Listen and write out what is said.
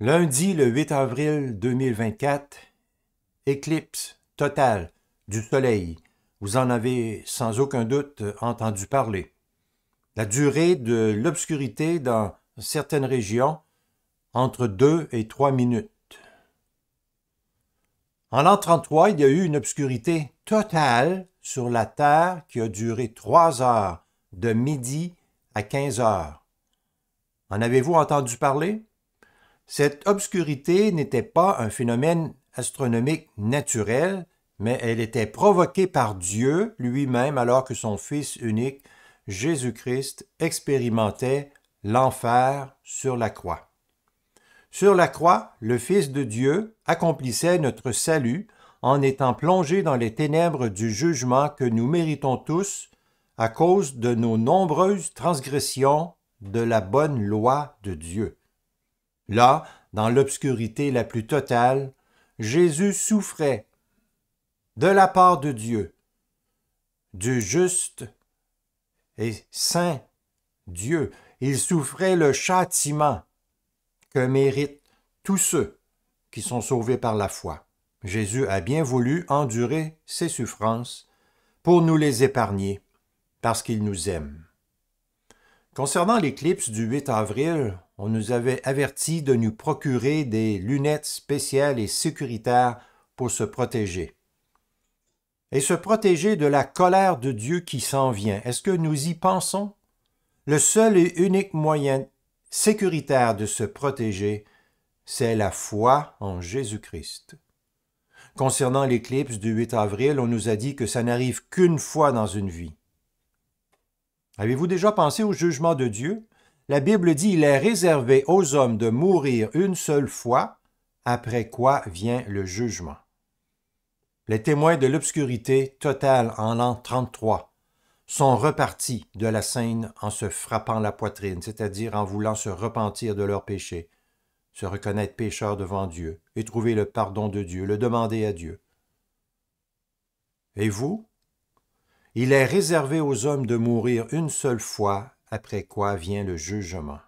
Lundi, le 8 avril 2024, éclipse totale du Soleil. Vous en avez sans aucun doute entendu parler. La durée de l'obscurité dans certaines régions, entre 2 et 3 minutes. En l'an 33, il y a eu une obscurité totale sur la Terre qui a duré 3 heures, de midi à 15 heures. En avez-vous entendu parler? Cette obscurité n'était pas un phénomène astronomique naturel, mais elle était provoquée par Dieu lui-même alors que son Fils unique, Jésus-Christ, expérimentait l'enfer sur la croix. Sur la croix, le Fils de Dieu accomplissait notre salut en étant plongé dans les ténèbres du jugement que nous méritons tous à cause de nos nombreuses transgressions de la bonne loi de Dieu. Là, dans l'obscurité la plus totale, Jésus souffrait de la part de Dieu, du juste et saint Dieu. Il souffrait le châtiment que méritent tous ceux qui sont sauvés par la foi. Jésus a bien voulu endurer ces souffrances pour nous les épargner, parce qu'il nous aime. Concernant l'éclipse du 8 avril, on nous avait averti de nous procurer des lunettes spéciales et sécuritaires pour se protéger. Et se protéger de la colère de Dieu qui s'en vient, est-ce que nous y pensons Le seul et unique moyen sécuritaire de se protéger, c'est la foi en Jésus-Christ. Concernant l'éclipse du 8 avril, on nous a dit que ça n'arrive qu'une fois dans une vie. Avez-vous déjà pensé au jugement de Dieu la Bible dit il est réservé aux hommes de mourir une seule fois, après quoi vient le jugement. Les témoins de l'obscurité totale en l'an 33 sont repartis de la scène en se frappant la poitrine, c'est-à-dire en voulant se repentir de leurs péchés, se reconnaître pécheurs devant Dieu et trouver le pardon de Dieu, le demander à Dieu. Et vous Il est réservé aux hommes de mourir une seule fois après quoi vient le jugement.